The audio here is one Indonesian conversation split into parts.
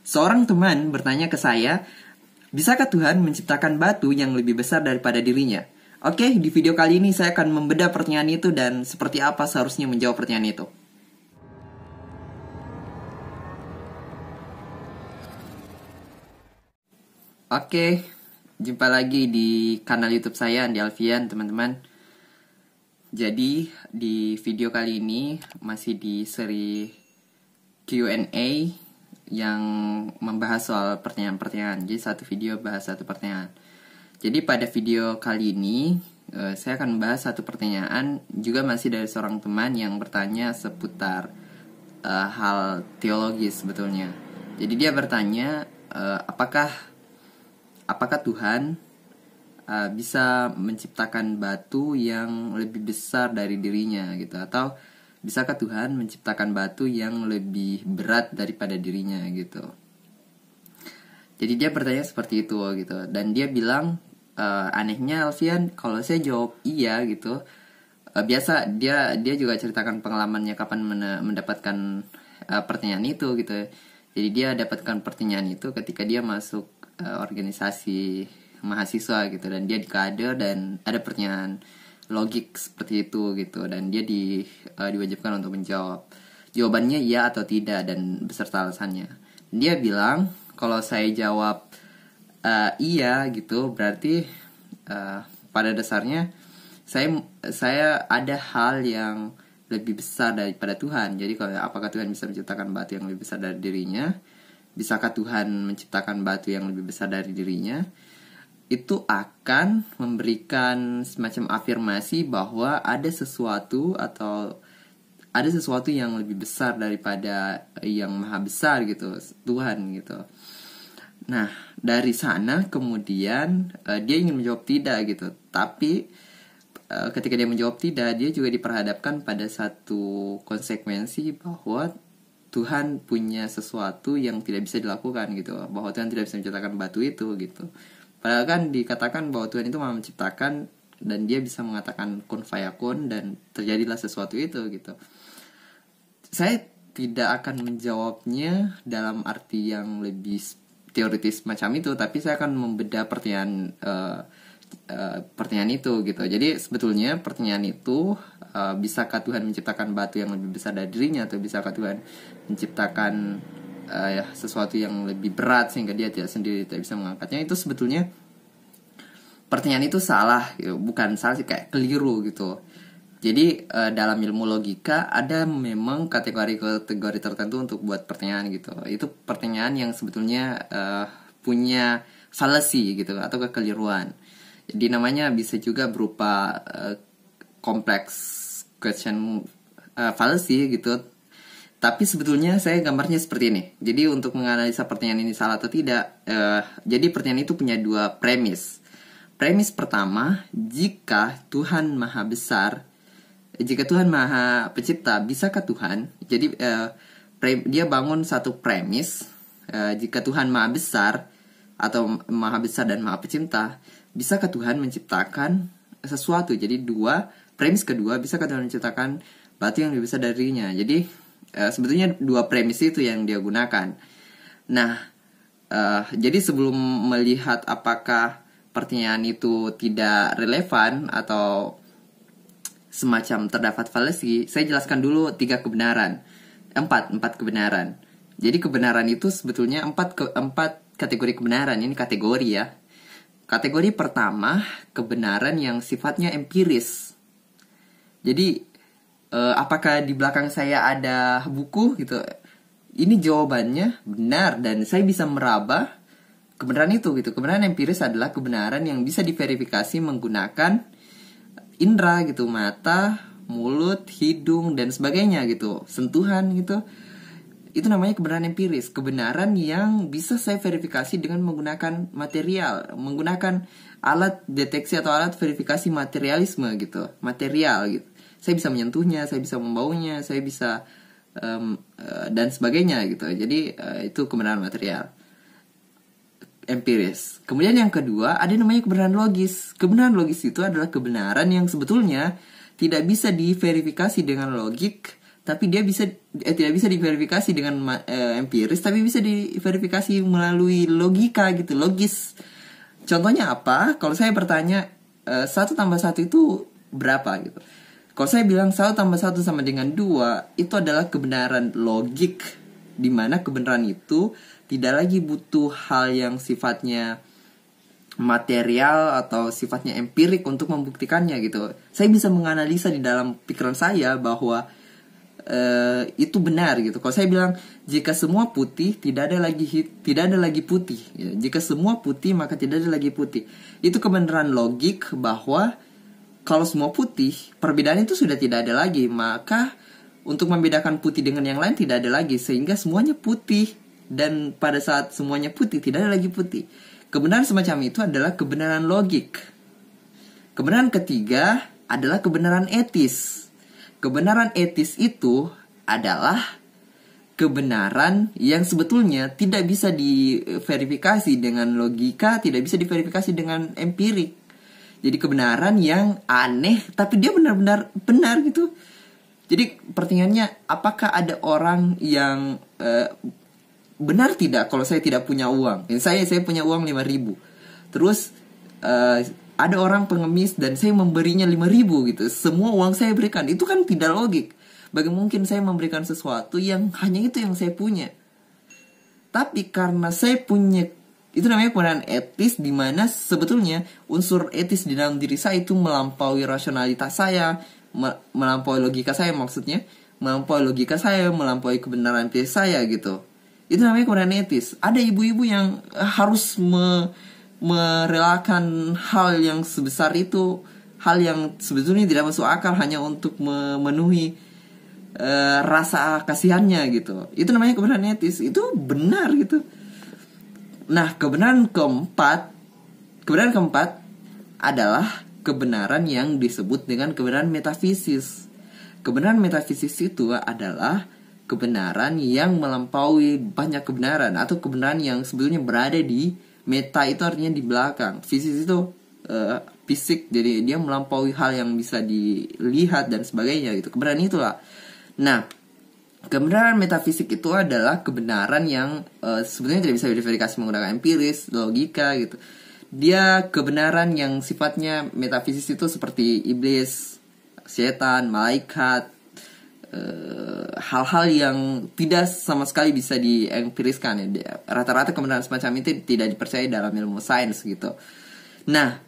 Seorang teman bertanya ke saya, bisakah Tuhan menciptakan batu yang lebih besar daripada dirinya? Oke, di video kali ini saya akan membedah pertanyaan itu dan seperti apa seharusnya menjawab pertanyaan itu. Oke, jumpa lagi di kanal YouTube saya Andi Alfian, teman-teman. Jadi, di video kali ini masih di seri Q&A yang membahas soal pertanyaan-pertanyaan. Jadi satu video bahas satu pertanyaan. Jadi pada video kali ini eh, saya akan membahas satu pertanyaan juga masih dari seorang teman yang bertanya seputar uh, hal teologis sebetulnya. Jadi dia bertanya uh, apakah apakah Tuhan uh, bisa menciptakan batu yang lebih besar dari dirinya gitu atau bisakah Tuhan menciptakan batu yang lebih berat daripada dirinya gitu jadi dia bertanya seperti itu gitu dan dia bilang e, anehnya Alfian kalau saya jawab iya gitu e, biasa dia dia juga ceritakan pengalamannya kapan mendapatkan e, pertanyaan itu gitu jadi dia dapatkan pertanyaan itu ketika dia masuk e, organisasi mahasiswa gitu dan dia di dan ada pertanyaan logik seperti itu gitu dan dia di uh, diwajibkan untuk menjawab jawabannya iya atau tidak dan beserta alasannya dia bilang kalau saya jawab uh, iya gitu berarti uh, pada dasarnya saya saya ada hal yang lebih besar daripada Tuhan jadi kalau apakah Tuhan bisa menciptakan batu yang lebih besar dari dirinya bisakah Tuhan menciptakan batu yang lebih besar dari dirinya itu akan memberikan semacam afirmasi bahwa ada sesuatu atau ada sesuatu yang lebih besar daripada yang maha besar gitu Tuhan gitu nah dari sana kemudian uh, dia ingin menjawab tidak gitu tapi eh, ketika dia menjawab tidak dia juga diperhadapkan pada satu konsekuensi bahwa Tuhan punya sesuatu yang tidak bisa dilakukan gitu bahwa Tuhan tidak bisa menciptakan batu itu gitu Padahal kan dikatakan bahwa Tuhan itu mau menciptakan dan dia bisa mengatakan kun fayakun dan terjadilah sesuatu itu gitu. Saya tidak akan menjawabnya dalam arti yang lebih teoritis macam itu, tapi saya akan membedah pertanyaan uh, uh, pertanyaan itu gitu. Jadi sebetulnya pertanyaan itu uh, bisakah Tuhan menciptakan batu yang lebih besar dari dirinya atau bisakah Tuhan menciptakan uh, ya, sesuatu yang lebih berat sehingga dia tidak sendiri tidak bisa mengangkatnya itu sebetulnya pertanyaan itu salah gitu. bukan salah sih kayak keliru gitu jadi uh, dalam ilmu logika ada memang kategori-kategori tertentu untuk buat pertanyaan gitu. Itu pertanyaan yang sebetulnya uh, punya fallacy gitu atau kekeliruan. Jadi namanya bisa juga berupa uh, complex question uh, fallacy gitu tapi sebetulnya saya gambarnya seperti ini. Jadi untuk menganalisa pertanyaan ini salah atau tidak, eh, jadi pertanyaan itu punya dua premis. Premis pertama, jika Tuhan Maha Besar, jika Tuhan Maha Pencipta, bisakah Tuhan? Jadi eh, pre, dia bangun satu premis, eh, jika Tuhan Maha Besar atau Maha Besar dan Maha Pencipta, bisakah Tuhan menciptakan sesuatu? Jadi dua premis kedua, bisakah Tuhan menciptakan batu yang lebih besar darinya? Jadi Eh, sebetulnya dua premis itu yang dia gunakan. Nah, uh, jadi sebelum melihat apakah pertanyaan itu tidak relevan atau semacam terdapat falsi, saya jelaskan dulu tiga kebenaran, empat empat kebenaran. Jadi kebenaran itu sebetulnya empat ke, empat kategori kebenaran ini kategori ya. Kategori pertama kebenaran yang sifatnya empiris. Jadi uh, apakah di belakang saya ada buku gitu ini jawabannya benar dan saya bisa meraba kebenaran itu gitu kebenaran empiris adalah kebenaran yang bisa diverifikasi menggunakan indera gitu mata mulut hidung dan sebagainya gitu sentuhan gitu itu namanya kebenaran empiris kebenaran yang bisa saya verifikasi dengan menggunakan material menggunakan alat deteksi atau alat verifikasi materialisme gitu material gitu saya bisa menyentuhnya saya bisa membaunya saya bisa um, uh, dan sebagainya gitu jadi uh, itu kebenaran material empiris kemudian yang kedua ada yang namanya kebenaran logis kebenaran logis itu adalah kebenaran yang sebetulnya tidak bisa diverifikasi dengan logik tapi dia bisa eh, tidak bisa diverifikasi dengan eh, empiris tapi bisa diverifikasi melalui logika gitu logis contohnya apa kalau saya bertanya eh, satu tambah satu itu berapa gitu kalau saya bilang satu tambah satu sama dengan dua itu adalah kebenaran logik, dimana kebenaran itu tidak lagi butuh hal yang sifatnya material atau sifatnya empirik untuk membuktikannya gitu. Saya bisa menganalisa di dalam pikiran saya bahwa e, itu benar gitu. Kalau saya bilang jika semua putih tidak ada lagi hit, tidak ada lagi putih. Gitu. Jika semua putih maka tidak ada lagi putih. Itu kebenaran logik bahwa kalau semua putih, perbedaan itu sudah tidak ada lagi. Maka untuk membedakan putih dengan yang lain tidak ada lagi sehingga semuanya putih dan pada saat semuanya putih tidak ada lagi putih. Kebenaran semacam itu adalah kebenaran logik. Kebenaran ketiga adalah kebenaran etis. Kebenaran etis itu adalah kebenaran yang sebetulnya tidak bisa diverifikasi dengan logika, tidak bisa diverifikasi dengan empirik jadi kebenaran yang aneh tapi dia benar-benar benar gitu jadi pertanyaannya apakah ada orang yang uh, benar tidak kalau saya tidak punya uang saya saya punya uang 5000 terus uh, ada orang pengemis dan saya memberinya 5000 gitu semua uang saya berikan itu kan tidak logik bagaimana mungkin saya memberikan sesuatu yang hanya itu yang saya punya tapi karena saya punya itu namanya kebenaran etis di mana sebetulnya unsur etis di dalam diri saya itu melampaui rasionalitas saya, melampaui logika saya maksudnya, melampaui logika saya, melampaui kebenaran etis saya gitu. Itu namanya kebenaran etis. Ada ibu-ibu yang eh, harus me merelakan hal yang sebesar itu, hal yang sebetulnya tidak masuk akal hanya untuk memenuhi uh, rasa kasihannya gitu. Itu namanya kebenaran etis. Itu benar gitu Nah, kebenaran keempat, kebenaran keempat adalah kebenaran yang disebut dengan kebenaran metafisis. Kebenaran metafisis itu adalah kebenaran yang melampaui banyak kebenaran atau kebenaran yang sebetulnya berada di meta itu artinya di belakang. Fisis itu uh, fisik, jadi dia melampaui hal yang bisa dilihat dan sebagainya gitu. Kebenaran itulah. Nah, kebenaran metafisik itu adalah kebenaran yang uh, sebenarnya tidak bisa diverifikasi menggunakan empiris, logika gitu. Dia kebenaran yang sifatnya metafisis itu seperti iblis, setan, malaikat, hal eh, hal-hal yang tidak sama sekali bisa diempiriskan ya. Rata-rata kebenaran semacam itu tidak dipercaya dalam ilmu sains gitu. Nah,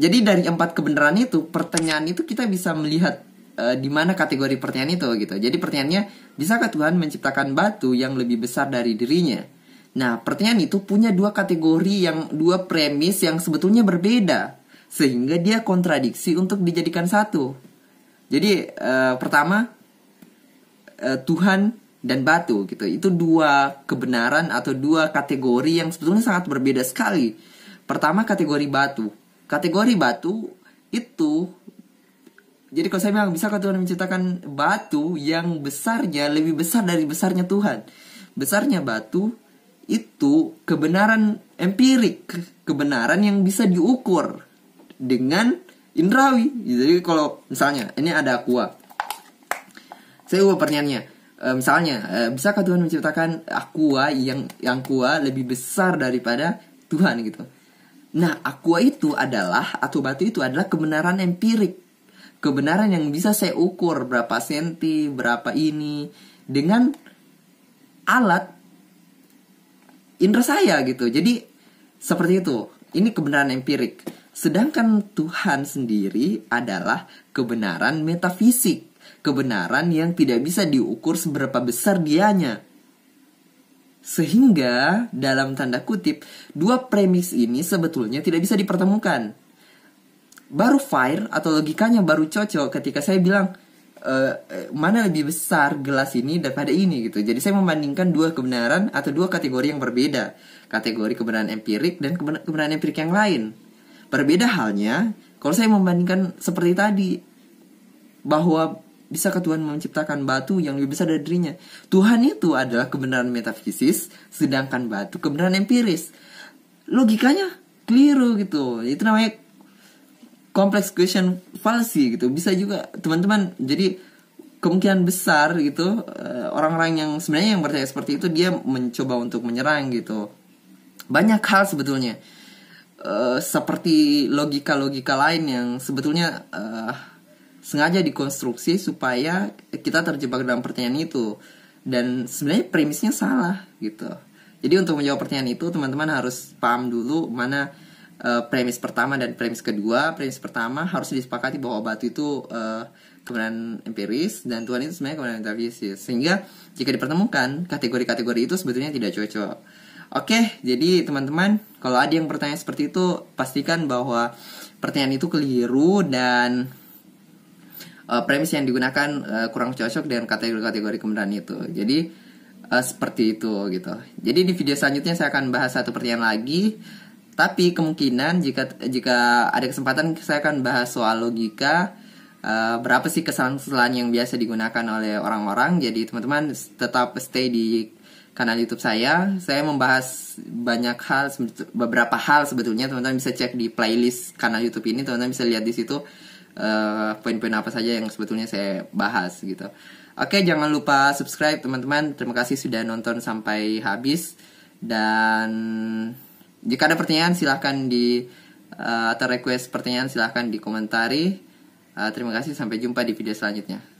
jadi dari empat kebenaran itu, pertanyaan itu kita bisa melihat uh, di mana kategori pertanyaan itu gitu. Jadi pertanyaannya, bisakah Tuhan menciptakan batu yang lebih besar dari dirinya? Nah, pertanyaan itu punya dua kategori yang dua premis yang sebetulnya berbeda sehingga dia kontradiksi untuk dijadikan satu. Jadi uh, pertama uh, Tuhan dan batu gitu. Itu dua kebenaran atau dua kategori yang sebetulnya sangat berbeda sekali. Pertama kategori batu. Kategori batu itu jadi kalau saya bilang bisa Tuhan menciptakan batu yang besarnya lebih besar dari besarnya Tuhan? Besarnya batu itu kebenaran empirik, kebenaran yang bisa diukur dengan indrawi. Jadi kalau misalnya ini ada aqua. Saya ubah pertanyaannya. E, eh, misalnya, e, bisakah Tuhan menciptakan aqua yang yang aqua lebih besar daripada Tuhan gitu. Nah, aqua itu adalah atau batu itu adalah kebenaran empirik kebenaran yang bisa saya ukur berapa senti, berapa ini dengan alat indra saya gitu. Jadi seperti itu. Ini kebenaran empirik. Sedangkan Tuhan sendiri adalah kebenaran metafisik, kebenaran yang tidak bisa diukur seberapa besar dianya. Sehingga dalam tanda kutip, dua premis ini sebetulnya tidak bisa dipertemukan baru fire atau logikanya baru cocok ketika saya bilang e, mana lebih besar gelas ini daripada ini gitu. Jadi saya membandingkan dua kebenaran atau dua kategori yang berbeda, kategori kebenaran empirik dan kebenaran empirik yang lain. Berbeda halnya kalau saya membandingkan seperti tadi bahwa ke Tuhan menciptakan batu yang lebih besar dari dirinya? Tuhan itu adalah kebenaran metafisis, sedangkan batu kebenaran empiris. Logikanya keliru gitu. Itu namanya complex question falsi gitu bisa juga teman-teman jadi kemungkinan besar gitu eh, orang-orang yang sebenarnya yang percaya seperti itu dia mencoba untuk menyerang gitu banyak hal sebetulnya uh, seperti logika-logika lain yang sebetulnya uh, sengaja dikonstruksi supaya kita terjebak dalam pertanyaan itu dan sebenarnya premisnya salah gitu jadi untuk menjawab pertanyaan itu teman-teman harus paham dulu mana uh, premis pertama dan premis kedua. Premis pertama harus disepakati bahwa batu itu uh, kebenaran empiris dan Tuhan itu sebenarnya kebenaran metafisik. Ya. Sehingga jika dipertemukan, kategori-kategori itu sebetulnya tidak cocok. Oke, jadi teman-teman, kalau ada yang bertanya seperti itu, pastikan bahwa pertanyaan itu keliru dan uh, premis yang digunakan uh, kurang cocok dengan kategori-kategori kebenaran itu. Jadi uh, seperti itu gitu. Jadi di video selanjutnya saya akan bahas satu pertanyaan lagi tapi kemungkinan jika jika ada kesempatan saya akan bahas soal logika uh, berapa sih kesalahan-kesalahan yang biasa digunakan oleh orang-orang. Jadi teman-teman tetap stay di kanal YouTube saya. Saya membahas banyak hal, beberapa hal sebetulnya. Teman-teman bisa cek di playlist kanal YouTube ini. Teman-teman bisa lihat di situ poin eh, poin-poin apa saja yang sebetulnya saya bahas gitu. Oke, jangan lupa subscribe teman-teman. Terima kasih sudah nonton sampai habis dan jika ada pertanyaan silahkan di uh, atau request pertanyaan silahkan dikomentari. Uh, terima kasih sampai jumpa di video selanjutnya.